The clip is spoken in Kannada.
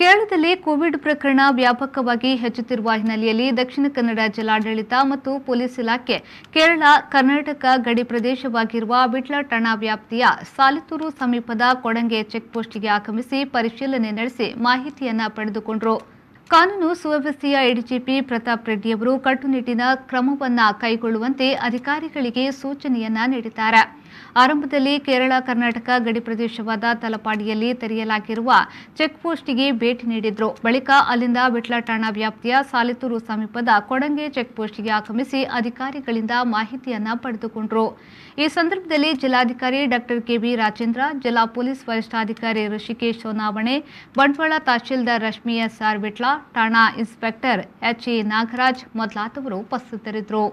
ಕೇರಳದಲ್ಲಿ ಕೋವಿಡ್ ಪ್ರಕರಣ ವ್ಯಾಪಕವಾಗಿ ಹೆಚ್ಚುತ್ತಿರುವ ಹಿನ್ನೆಲೆಯಲ್ಲಿ ದಕ್ಷಿಣ ಕನ್ನಡ ಜಿಲ್ಲಾಡಳಿತ ಮತ್ತು ಪೊಲೀಸ್ ಇಲಾಖೆ ಕೇರಳ ಕರ್ನಾಟಕ ಗಡಿ ಪ್ರದೇಶವಾಗಿರುವ ಬಿಟ್ಲ ಠಾಣಾ ವ್ಯಾಪ್ತಿಯ ಸಾಲಿತೂರು ಸಮೀಪದ ಕೊಡಂಗೆ ಚೆಕ್ಪೋಸ್ಟ್ಗೆ ಆಗಮಿಸಿ ಪರಿಶೀಲನೆ ನಡೆಸಿ ಮಾಹಿತಿಯನ್ನು ಪಡೆದುಕೊಂಡರು ಕಾನೂನು ಸುವ್ಯವಸ್ಥೆಯ ಎಡಿಜಿಪಿ ಪ್ರತಾಪ್ ರೆಡ್ಡಿಯವರು ಕಟ್ಟುನಿಟ್ಟಿನ ಕ್ರಮವನ್ನು ಕೈಗೊಳ್ಳುವಂತೆ ಅಧಿಕಾರಿಗಳಿಗೆ ಸೂಚನೆಯನ್ನು ನೀಡಿದ್ದಾರೆ ಆರಂಭದಲ್ಲಿ ಕೇರಳ ಕರ್ನಾಟಕ ಗಡಿ ಪ್ರದೇಶವಾದ ತಲಪಾಡಿಯಲ್ಲಿ ತೆರೆಯಲಾಗಿರುವ ಚೆಕ್ಪೋಸ್ಟ್ಗೆ ಭೇಟಿ ನೀಡಿದ್ರು ಬಳಿಕ ಅಲ್ಲಿಂದ ಬಿಟ್ಲ ಠಾಣಾ ವ್ಯಾಪ್ತಿಯ ಸಾಲಿತೂರು ಸಮೀಪದ ಕೊಡಂಗೆ ಚೆಕ್ಪೋಸ್ಟ್ಗೆ ಆಗಮಿಸಿ ಅಧಿಕಾರಿಗಳಿಂದ ಮಾಹಿತಿಯನ್ನ ಪಡೆದುಕೊಂಡರು ಈ ಸಂದರ್ಭದಲ್ಲಿ ಜಿಲ್ಲಾಧಿಕಾರಿ ಡಾಕ್ಟರ್ ಕೆಬಿ ರಾಜೇಂದ್ರ ಜಿಲ್ಲಾ ಪೊಲೀಸ್ ವರಿಷ್ಠಾಧಿಕಾರಿ ಋಷಿಕೇಶ್ ಸೋನಾವಣೆ ಬಂಟ್ವಾಳ ತಹಶೀಲ್ದಾರ್ ರಶ್ಮಿ ಎಸ್ಆರ್ ಆರ್ ಠಾಣಾ ಇನ್ಸ್ಪೆಕ್ಟರ್ ಎಚ್ಇ ನಾಗರಾಜ್ ಮೊದಲಾದವರು ಉಪಸ್ಥಿತರಿದ್ದರು